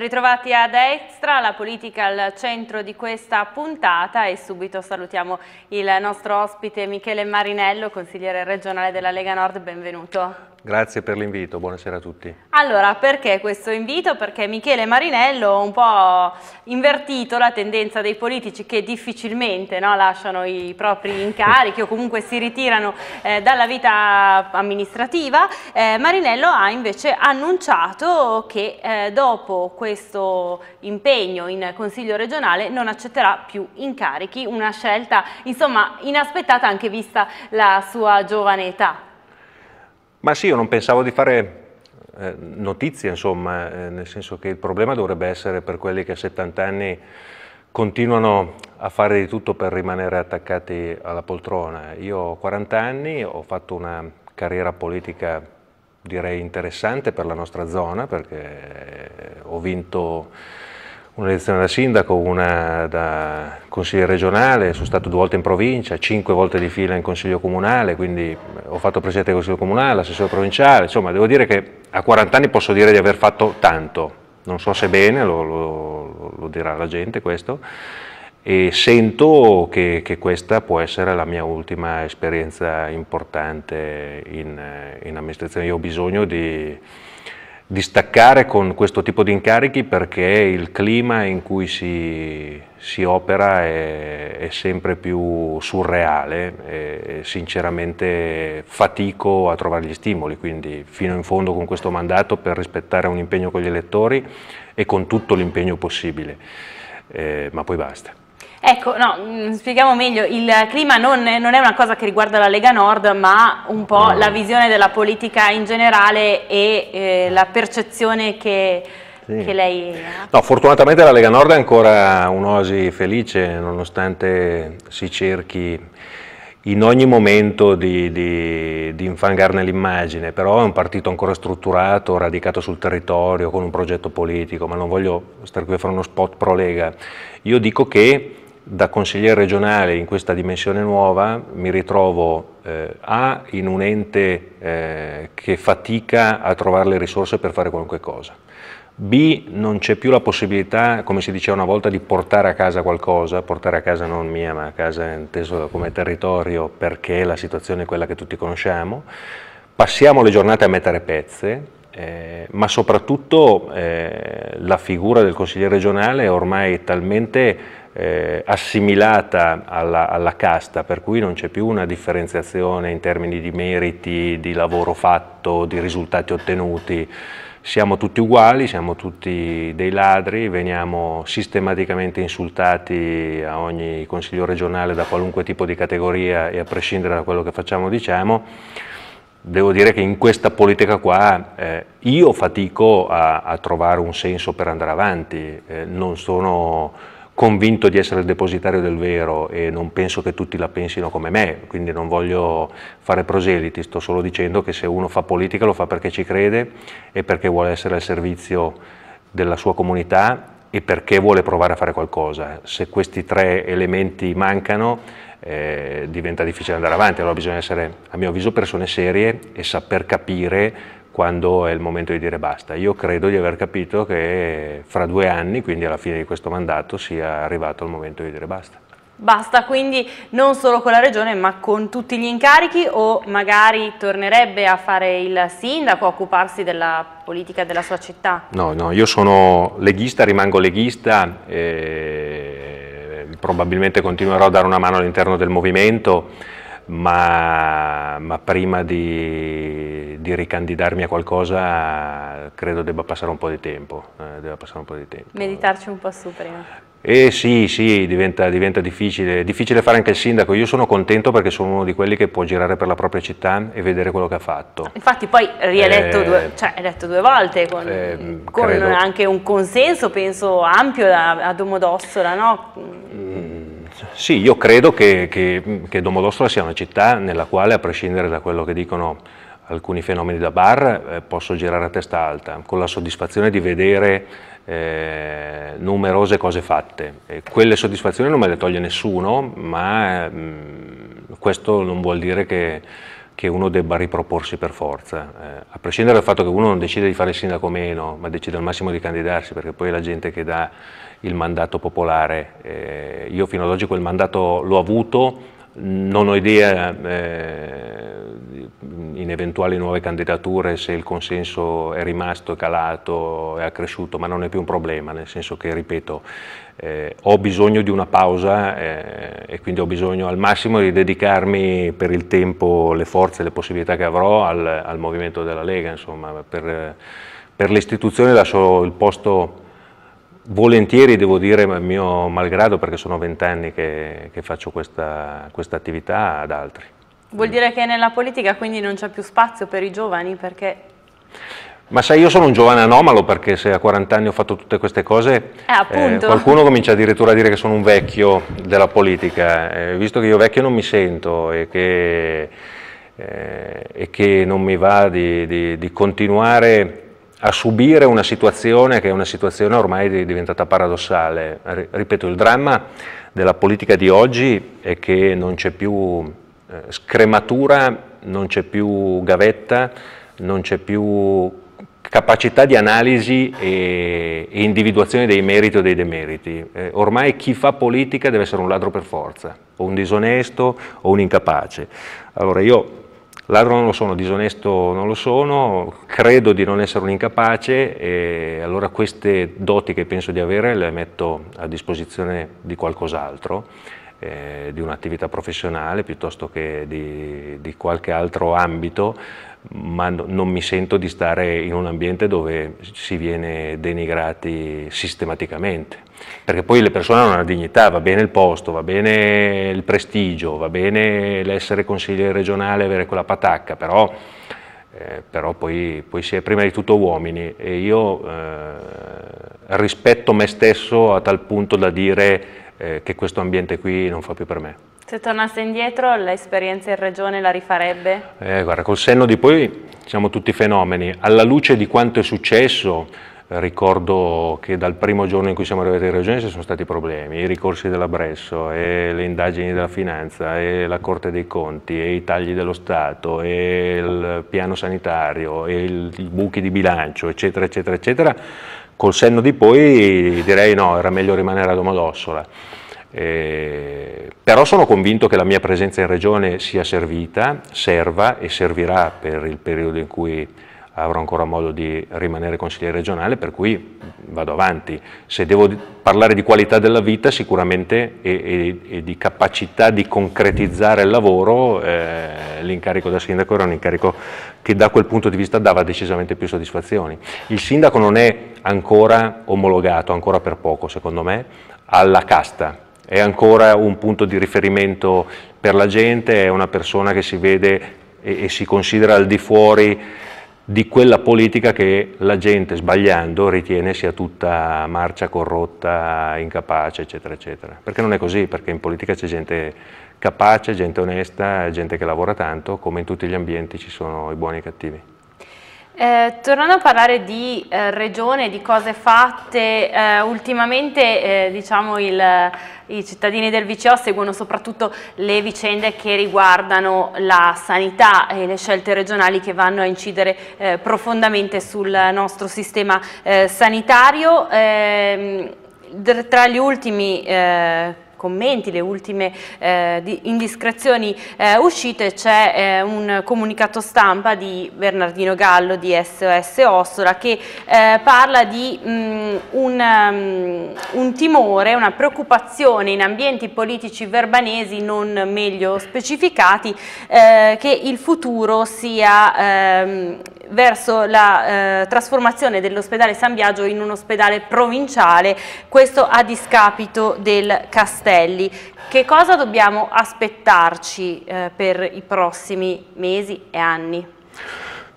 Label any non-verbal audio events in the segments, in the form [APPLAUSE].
Ben ritrovati ad Extra, la politica al centro di questa puntata e subito salutiamo il nostro ospite Michele Marinello, consigliere regionale della Lega Nord, benvenuto. Grazie per l'invito, buonasera a tutti. Allora, perché questo invito? Perché Michele Marinello ha un po' invertito la tendenza dei politici che difficilmente no, lasciano i propri incarichi o comunque si ritirano eh, dalla vita amministrativa. Eh, Marinello ha invece annunciato che eh, dopo questo impegno in Consiglio regionale non accetterà più incarichi, una scelta insomma inaspettata anche vista la sua giovane età. Ma sì, io non pensavo di fare eh, notizie, insomma, eh, nel senso che il problema dovrebbe essere per quelli che a 70 anni continuano a fare di tutto per rimanere attaccati alla poltrona. Io ho 40 anni, ho fatto una carriera politica direi interessante per la nostra zona perché ho vinto un'elezione da sindaco, una da consigliere regionale, sono stato due volte in provincia, cinque volte di fila in consiglio comunale, quindi eh, ho fatto presidente del consiglio comunale, assessore provinciale, insomma devo dire che a 40 anni posso dire di aver fatto tanto, non so se bene, lo, lo, lo dirà la gente questo, e sento che, che, questa può essere la mia ultima esperienza importante in, eh, in amministrazione, io ho bisogno di di staccare con questo tipo di incarichi perché il clima in cui si, si opera è, è, sempre più surreale e sinceramente fatico a trovare gli stimoli, quindi fino in fondo con questo mandato per rispettare un impegno con gli elettori e con tutto l'impegno possibile, eh, ma poi basta. Ecco, no, mm, spieghiamo meglio, il clima non è, non è, una cosa che riguarda la Lega Nord, ma un po' la visione della politica in generale e eh, la percezione che, sì. che lei ha. No, fortunatamente la Lega Nord è ancora un'osi felice, nonostante si cerchi in ogni momento di, di, di infangarne l'immagine, però è un partito ancora strutturato, radicato sul territorio, con un progetto politico, ma non voglio stare qui a fare uno spot pro Lega. Io dico che da consigliere regionale in questa dimensione nuova mi ritrovo eh, A in un ente eh, che fatica a trovare le risorse per fare qualunque cosa, B non c'è più la possibilità, come si diceva una volta, di portare a casa qualcosa, portare a casa non mia ma a casa inteso come territorio perché la situazione è quella che tutti conosciamo, passiamo le giornate a mettere pezze, eh, ma soprattutto eh, la figura del consigliere regionale è ormai talmente eh, assimilata alla, alla, casta, per cui non c'è più una differenziazione in termini di meriti, di lavoro fatto, di risultati ottenuti. Siamo tutti uguali, siamo tutti dei ladri, veniamo sistematicamente insultati a ogni consiglio regionale da qualunque tipo di categoria e a prescindere da quello che facciamo diciamo. Devo dire che in questa politica qua eh, io fatico a, a, trovare un senso per andare avanti, eh, non sono convinto di essere il depositario del vero e non penso che tutti la pensino come me, quindi non voglio fare proseliti, sto solo dicendo che se uno fa politica lo fa perché ci crede e perché vuole essere al servizio della sua comunità e perché vuole provare a fare qualcosa. Se questi tre elementi mancano eh, diventa difficile andare avanti, allora bisogna essere, a mio avviso, persone serie e saper capire quando è il momento di dire basta. Io credo di aver capito che fra due anni, quindi alla fine di questo mandato, sia arrivato il momento di dire basta. Basta quindi non solo con la regione ma con tutti gli incarichi o magari tornerebbe a fare il sindaco, a occuparsi della politica della sua città? No, no, io sono leghista, rimango leghista, probabilmente continuerò a dare una mano all'interno del movimento ma, ma prima di, di, ricandidarmi a qualcosa credo debba passare un po' di tempo. Eh, un po di tempo. Meditarci un po' su prima. Eh sì, sì, diventa, diventa difficile. È difficile fare anche il sindaco. Io sono contento perché sono uno di quelli che può girare per la propria città e vedere quello che ha fatto. Infatti poi rieletto eh, due, cioè, eletto due volte con, eh, con anche un consenso, penso, ampio a, a Domodossola, no? Mm sì, io credo che, che, che Domodossola sia una città nella quale, a prescindere da quello che dicono alcuni fenomeni da bar, eh, posso girare a testa alta, con la soddisfazione di vedere eh, numerose cose fatte. E quelle soddisfazioni non me le toglie nessuno, ma mh, mm, questo non vuol dire che che uno debba riproporsi per forza, eh, a prescindere dal fatto che uno non decide di fare il sindaco meno, ma decide al massimo di candidarsi, perché poi è la gente che dà il mandato popolare. Eh, io fino ad oggi quel mandato l'ho avuto, non ho idea eh, in eventuali nuove candidature se il consenso è rimasto, è calato, è accresciuto, ma non è più un problema, nel senso che, ripeto, eh, ho bisogno di una pausa eh, e quindi ho bisogno al massimo di dedicarmi per il tempo, le forze, le possibilità che avrò al, al movimento della Lega, insomma, per, per l'istituzione lascio il posto Volentieri devo dire, ma mio malgrado, perché sono vent'anni che, che, faccio questa, questa, attività ad altri. Vuol dire che nella politica quindi non c'è più spazio per i giovani? Perché... Ma sai, io sono un giovane anomalo perché se a 40 anni ho fatto tutte queste cose, eh, eh, qualcuno comincia addirittura a dire che sono un vecchio della politica, eh, visto che io vecchio non mi sento e che, eh, e che non mi va di, di, di continuare a subire una situazione che è una situazione ormai diventata paradossale. Ripeto, il dramma della politica di oggi è che non c'è più eh, scrematura, non c'è più gavetta, non c'è più capacità di analisi e, individuazione dei meriti o dei demeriti. Eh, ormai chi fa politica deve essere un ladro per forza, o un disonesto o un incapace. Allora io Ladro non lo sono, disonesto non lo sono, credo di non essere un incapace e allora queste doti che penso di avere le metto a disposizione di qualcos'altro eh, di un'attività professionale piuttosto che di, di qualche altro ambito, ma no, non mi sento di stare in un ambiente dove si viene denigrati sistematicamente, perché poi le persone hanno una dignità, va bene il posto, va bene il prestigio, va bene l'essere consigliere regionale, avere quella patacca, però, eh, però poi, poi, si è prima di tutto uomini e io eh, rispetto me stesso a tal punto da dire eh, che questo ambiente qui non fa più per me. Se tornasse indietro l'esperienza in regione la rifarebbe? Eh, guarda, col senno di poi siamo tutti fenomeni. Alla luce di quanto è successo, ricordo che dal primo giorno in cui siamo arrivati in regione ci sono stati problemi, i ricorsi dell'Abresso e le indagini della finanza e la Corte dei Conti e i tagli dello Stato e il piano sanitario e il, i buchi di bilancio eccetera eccetera eccetera col senno di poi direi no, era meglio rimanere a Domodossola. Eh, però sono convinto che la mia presenza in regione sia servita, serva e servirà per il periodo in cui avrò ancora modo di rimanere consigliere regionale, per cui vado avanti. Se devo parlare di qualità della vita sicuramente e, e, e di capacità di concretizzare il lavoro, eh, l'incarico da sindaco era un incarico che da quel punto di vista dava decisamente più soddisfazioni. Il sindaco non è ancora omologato, ancora per poco secondo me, alla casta è ancora un punto di riferimento per la gente, è una persona che si vede e, e si considera al di fuori di quella politica che la gente sbagliando ritiene sia tutta marcia corrotta, incapace, eccetera, eccetera. Perché non è così, perché in politica c'è gente capace, gente onesta, gente che lavora tanto, come in tutti gli ambienti ci sono i buoni e i cattivi. Eh, tornando a parlare di eh, regione, di cose fatte, eh, ultimamente eh, diciamo il, i cittadini del VCO seguono soprattutto le vicende che riguardano la sanità e le scelte regionali che vanno a incidere eh, profondamente sul nostro sistema eh, sanitario. Ehm, tra gli ultimi commenti, le ultime eh, indiscrezioni eh, uscite, c'è eh, un comunicato stampa di Bernardino Gallo di SOS Ossola che eh, parla di mh, mm, un, um, un, timore, una preoccupazione in ambienti politici verbanesi non meglio specificati eh, che il futuro sia ehm, verso la eh, trasformazione dell'ospedale San Biagio in un ospedale provinciale, questo a discapito del castello. Castelli, che cosa dobbiamo aspettarci eh, per i prossimi mesi e anni?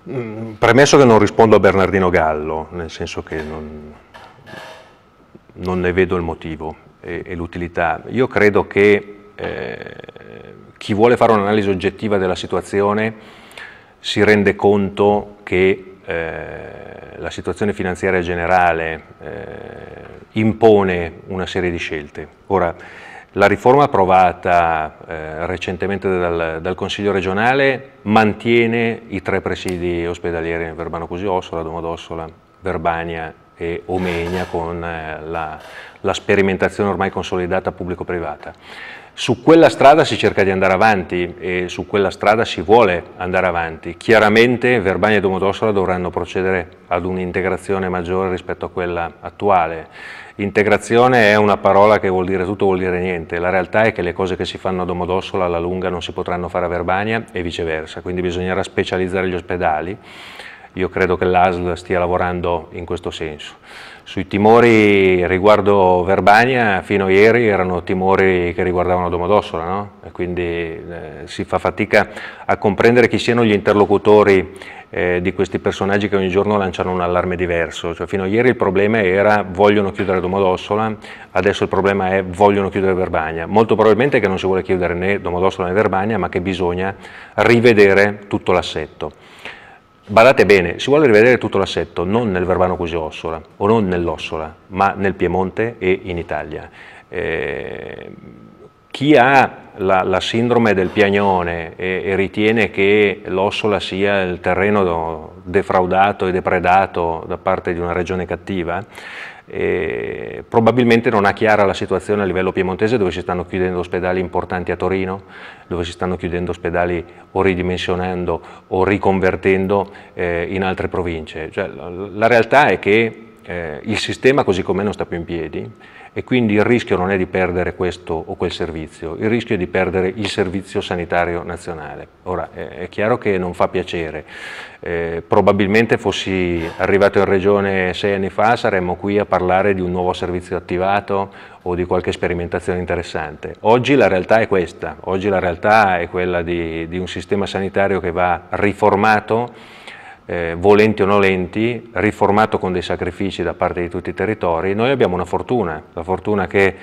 Mm, premesso che non rispondo a Bernardino Gallo, nel senso che non, non ne vedo il motivo e, e l'utilità. Io credo che eh, chi vuole fare un'analisi oggettiva della situazione si rende conto che eh, la situazione finanziaria generale eh, impone una serie di scelte. Ora, la riforma approvata eh, recentemente dal, dal, Consiglio regionale mantiene i tre presidi ospedalieri Verbano Cusi Ossola, Domodossola, Verbania e Omegna con eh, la, la sperimentazione ormai consolidata pubblico-privata. Su quella strada si cerca di andare avanti e su quella strada si vuole andare avanti. Chiaramente Verbania e Domodossola dovranno procedere ad un'integrazione maggiore rispetto a quella attuale. Integrazione è una parola che vuol dire tutto, vuol dire niente. La realtà è che le cose che si fanno a Domodossola alla lunga non si potranno fare a Verbania e viceversa, quindi bisognerà specializzare gli ospedali io credo che l'ASL stia lavorando in questo senso. Sui timori riguardo Verbania, fino a ieri erano timori che riguardavano Domodossola, no? quindi eh, si fa fatica a comprendere chi siano gli interlocutori eh, di questi personaggi che ogni giorno lanciano un allarme diverso. Cioè, fino a ieri il problema era vogliono chiudere Domodossola, adesso il problema è vogliono chiudere Verbania. Molto probabilmente che non si vuole chiudere né Domodossola né Verbania, ma che bisogna rivedere tutto l'assetto. Badate bene, si vuole rivedere tutto l'assetto, non nel Verbano Cusio-Ossola o non nell'Ossola, ma nel Piemonte e in Italia. Eh, chi ha la, la, sindrome del piagnone e, e ritiene che l'Ossola sia il terreno defraudato e depredato da parte di una regione cattiva, eh, probabilmente non ha chiara la situazione a livello piemontese dove si stanno chiudendo ospedali importanti a Torino, dove si stanno chiudendo ospedali o ridimensionando o riconvertendo eh, in altre province. Cioè, la, la realtà è che eh, il sistema così com'è non sta più in piedi e quindi il rischio non è di perdere questo o quel servizio, il rischio è di perdere il servizio sanitario nazionale. Ora è chiaro che non fa piacere, eh, probabilmente fossi arrivato in regione sei anni fa saremmo qui a parlare di un nuovo servizio attivato o di qualche sperimentazione interessante. Oggi la realtà è questa, oggi la realtà è quella di, di un sistema sanitario che va riformato eh, volenti o nolenti, riformato con dei sacrifici da parte di tutti i territori, noi abbiamo una fortuna, la fortuna che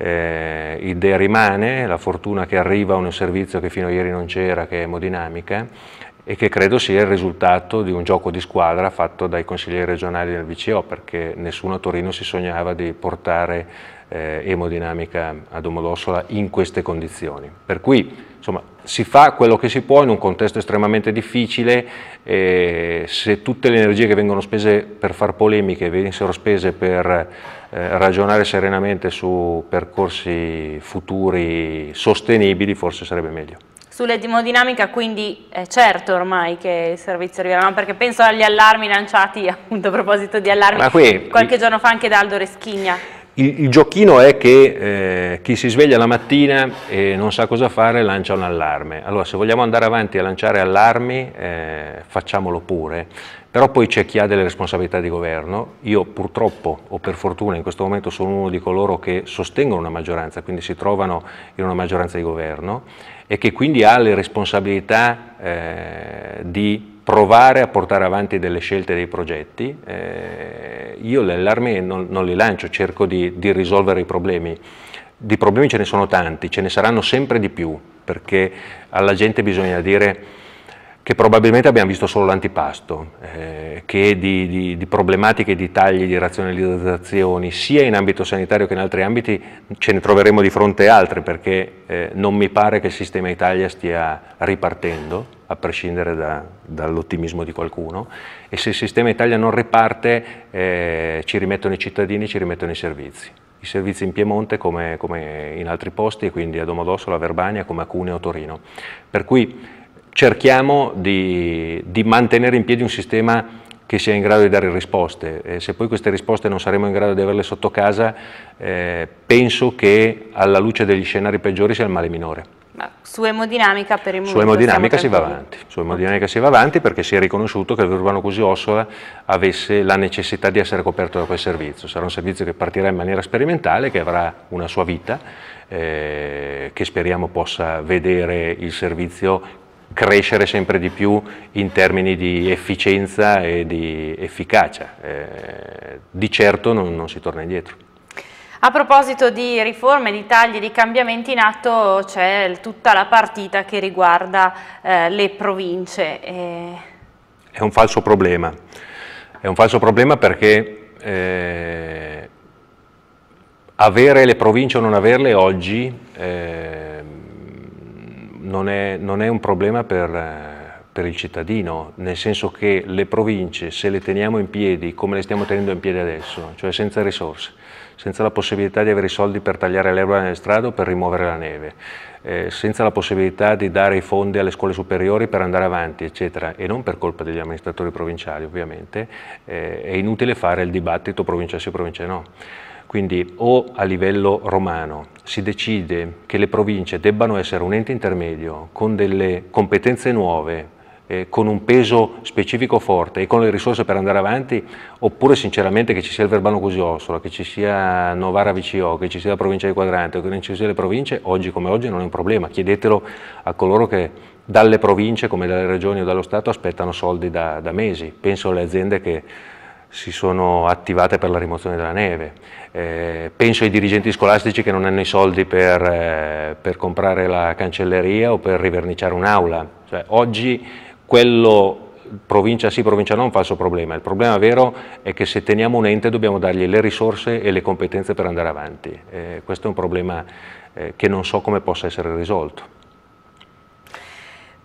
eh, Idea rimane, la fortuna che arriva un servizio che fino a ieri non c'era, che è emodinamica, e che credo sia il risultato di un gioco di squadra fatto dai consiglieri regionali del VCO, perché nessuno a Torino si sognava di portare eh, emodinamica a Domodossola in queste condizioni. Per cui, insomma, si fa quello che si può in un contesto estremamente difficile, eh, se tutte le energie che vengono spese per far polemiche venissero spese per eh, ragionare serenamente su percorsi futuri sostenibili forse sarebbe meglio. Sull'etimodinamica quindi è certo ormai che il servizio arriverà, no? perché penso agli allarmi lanciati [LAUGHS] appunto a proposito di allarmi qui, qualche giorno fa anche da Aldo Reschigna. Il, il giochino è che eh, chi si sveglia la mattina e non sa cosa fare lancia un allarme. Allora se vogliamo andare avanti a lanciare allarmi eh, facciamolo pure, però poi c'è chi ha delle responsabilità di governo. Io purtroppo o per fortuna in questo momento sono uno di coloro che sostengono una maggioranza, quindi si trovano in una maggioranza di governo e che quindi ha le responsabilità eh, di provare a portare avanti delle scelte, dei progetti. Eh, io le allarme non, non li lancio, cerco di, di, risolvere i problemi. Di problemi ce ne sono tanti, ce ne saranno sempre di più, perché alla gente bisogna dire che probabilmente abbiamo visto solo l'antipasto, eh, che di, di, di, problematiche, di tagli, di razionalizzazioni, sia in ambito sanitario che in altri ambiti, ce ne troveremo di fronte altre, perché eh, non mi pare che il sistema Italia stia ripartendo, a prescindere da, dall'ottimismo di qualcuno, e se il sistema Italia non riparte eh, ci rimettono i cittadini, ci rimettono i servizi. I servizi in Piemonte come, come in altri posti, quindi a Domodossola, a Verbania, come a Cuneo, Torino. Per cui cerchiamo di, di, mantenere in piedi un sistema che sia in grado di dare risposte. E se poi queste risposte non saremo in grado di averle sotto casa, eh, penso che alla luce degli scenari peggiori sia il male minore. Ma su emodinamica per il momento Su emodinamica si va avanti, su emodinamica si va avanti perché si è riconosciuto che il Urbano Cusio Ossola avesse la necessità di essere coperto da quel servizio. Sarà un servizio che partirà in maniera sperimentale, che avrà una sua vita eh, che speriamo possa vedere il servizio crescere sempre di più in termini di efficienza e di efficacia. Eh, di certo non, non si torna indietro. A proposito di riforme, di tagli, di cambiamenti in atto, c'è tutta la partita che riguarda eh, le province. E... Eh. È un falso problema. È un falso problema perché eh, avere le province o non averle oggi eh, non è, non è un problema per, eh, per, il cittadino, nel senso che le province, se le teniamo in piedi come le stiamo tenendo in piedi adesso, cioè senza risorse, senza la possibilità di avere i soldi per tagliare l'erba nelle strade o per rimuovere la neve, eh, senza la possibilità di dare i fondi alle scuole superiori per andare avanti, eccetera, e non per colpa degli amministratori provinciali ovviamente, eh, è inutile fare il dibattito provincia sì, provincia no. Quindi o a livello romano si decide che le province debbano essere un ente intermedio con delle competenze nuove, eh, con un peso specifico forte e con le risorse per andare avanti, oppure sinceramente che ci sia il Verbano Cusiossola, che ci sia Novara VCO, che ci sia la provincia di Quadrante o che non ci sia le province, oggi come oggi non è un problema, chiedetelo a coloro che dalle province come dalle regioni o dallo Stato aspettano soldi da, da mesi, penso alle aziende che si sono attivate per la rimozione della neve. Eh, penso ai dirigenti scolastici che non hanno i soldi per, eh, per comprare la cancelleria o per riverniciare un'aula. Cioè, oggi quello provincia sì, provincia no è un falso problema, il problema vero è che se teniamo un ente dobbiamo dargli le risorse e le competenze per andare avanti. Eh, questo è un problema eh, che non so come possa essere risolto.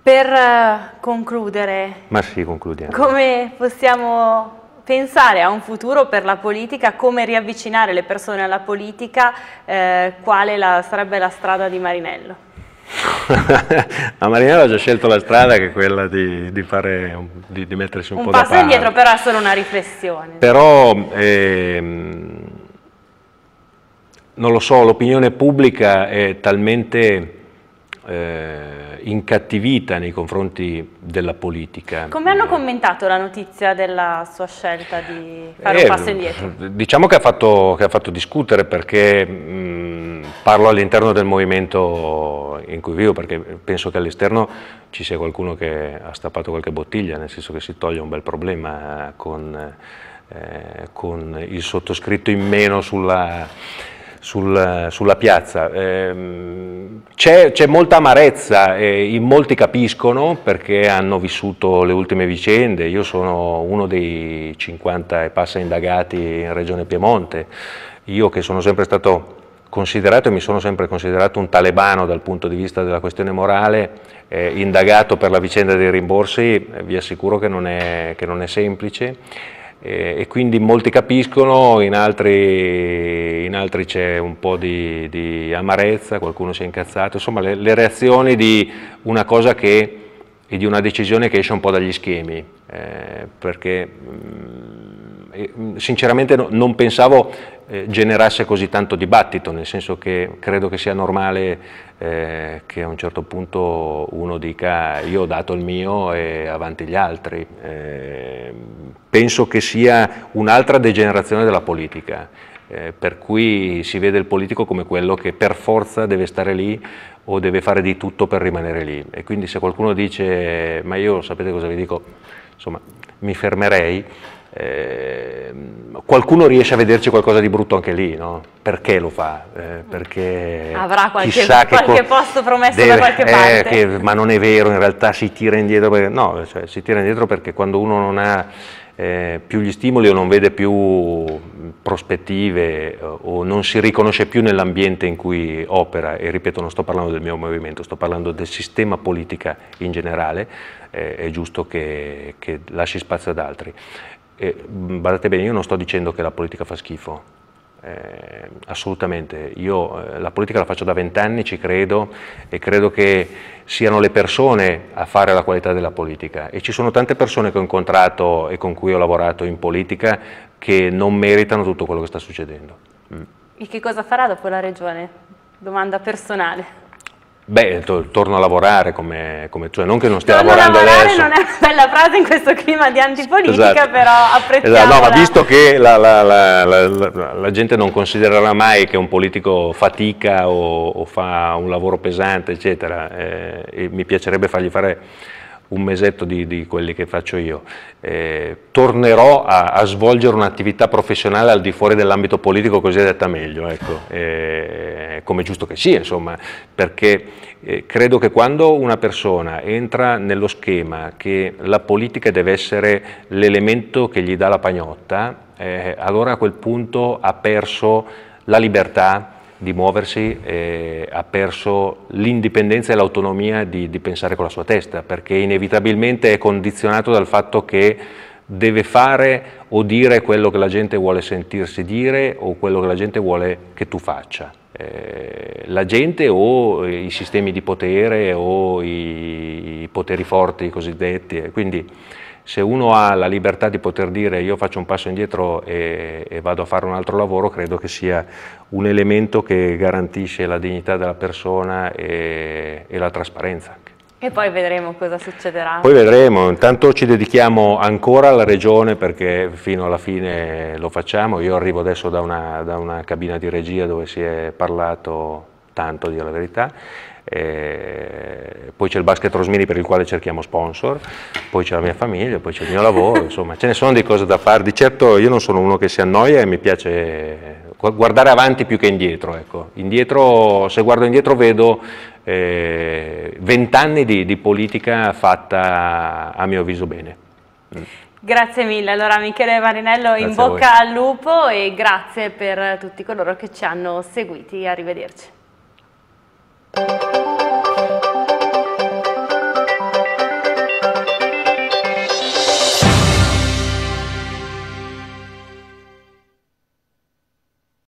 Per eh, concludere, Ma sì, come possiamo pensare a un futuro per la politica, come riavvicinare le persone alla politica, eh, quale la, sarebbe la strada di Marinello? [LAUGHS] a Marinello ha già scelto la strada che è quella di, di, fare, di, di mettersi un, un po' da parte. Un passo indietro però è solo una riflessione. Però ehm, non lo so, l'opinione pubblica è talmente eh, incattivita nei confronti della politica. Come hanno eh. commentato la notizia della sua scelta di fare eh, un passo indietro? Diciamo che ha fatto, che ha fatto discutere perché mh, parlo all'interno del movimento in cui vivo perché penso che all'esterno ci sia qualcuno che ha stappato qualche bottiglia, nel senso che si toglie un bel problema con, eh, con il sottoscritto in meno sulla sul, sulla piazza. Ehm, c'è, molta amarezza, in molti capiscono perché hanno vissuto le ultime vicende, io sono uno dei 50 e passa indagati in Regione Piemonte, io che sono sempre stato considerato e mi sono sempre considerato un talebano dal punto di vista della questione morale, eh, indagato per la vicenda dei rimborsi, eh, vi assicuro che non è, che non è semplice eh, e quindi molti capiscono, in altri, altri c'è un po' di, di, amarezza, qualcuno si è incazzato, insomma le, le, reazioni di una cosa che, e di una decisione che esce un po' dagli schemi, eh, perché mh, mm, mm, sinceramente no, non pensavo eh, generasse così tanto dibattito, nel senso che credo che sia normale eh, che a un certo punto uno dica io ho dato il mio e avanti gli altri. Eh, penso che sia un'altra degenerazione della politica, eh, per cui si vede il politico come quello che per forza deve stare lì o deve fare di tutto per rimanere lì. E quindi se qualcuno dice, ma io sapete cosa vi dico, insomma mi fermerei, eh, qualcuno riesce a vederci qualcosa di brutto anche lì, no? perché lo fa? Eh, perché Avrà qualche, qualche posto promesso deve, da qualche eh, parte. Che, ma non è vero, in realtà si tira indietro, perché, no, cioè, si tira indietro perché quando uno non ha eh, più gli stimoli o non vede più prospettive eh, o non si riconosce più nell'ambiente in cui opera, e ripeto non sto parlando del mio movimento, sto parlando del sistema politica in generale, eh, è giusto che, che, lasci spazio ad altri. E, eh, guardate bene, io non sto dicendo che la politica fa schifo, eh, assolutamente, io eh, la politica la faccio da vent'anni, ci credo e credo che siano le persone a fare la qualità della politica e ci sono tante persone che ho incontrato e con cui ho lavorato in politica che non meritano tutto quello che sta succedendo. Mm. E che cosa farà dopo la regione? Domanda personale. Beh, to- torno a lavorare come, come tu, non che non stia torno lavorando adesso. Non è una bella frase in questo clima di antipolitica, esatto. però apprezziamo. Esatto. No, ma visto che la, la, la, la, gente non considererà mai che un politico fatica o, o fa un lavoro pesante, eccetera, eh, mi piacerebbe fargli fare un mesetto di, di, quelli che faccio io. Eh, tornerò a, a, svolgere un'attività professionale al di fuori dell'ambito politico, così è detta meglio. Ecco. Eh, eh, come, come giusto che sia, insomma, perché eh, credo che quando una persona entra nello schema che la politica deve essere l'elemento che gli dà la pagnotta, eh, allora a quel punto ha perso la libertà di muoversi, eh, ha perso l'indipendenza e l'autonomia di, di pensare con la sua testa, perché inevitabilmente è condizionato dal fatto che deve fare o dire quello che la gente vuole sentirsi dire o quello che la gente vuole che tu faccia. Eh, la gente o i sistemi di potere o i, i poteri forti cosiddetti. Quindi se uno ha la libertà di poter dire io faccio un passo indietro e, e, vado a fare un altro lavoro, credo che sia un elemento che garantisce la dignità della persona e, e la trasparenza. E poi vedremo cosa succederà. Poi vedremo, intanto ci dedichiamo ancora alla regione perché fino alla fine lo facciamo. Io arrivo adesso da una, da una cabina di regia dove si è parlato tanto, dire la verità. E eh, poi c'è il basket Rosmini per il quale cerchiamo sponsor, poi c'è la mia famiglia, poi c'è il mio lavoro, [LAUGHS] insomma ce ne sono di cose da fare, di certo io non sono uno che si annoia e mi piace guardare avanti più che indietro, ecco. indietro se guardo indietro vedo eh, vent'anni eh, di, di politica fatta a mio avviso bene. Mm. Grazie mille, allora Michele Marinello grazie in bocca al lupo e grazie per tutti coloro che ci hanno seguiti, arrivederci.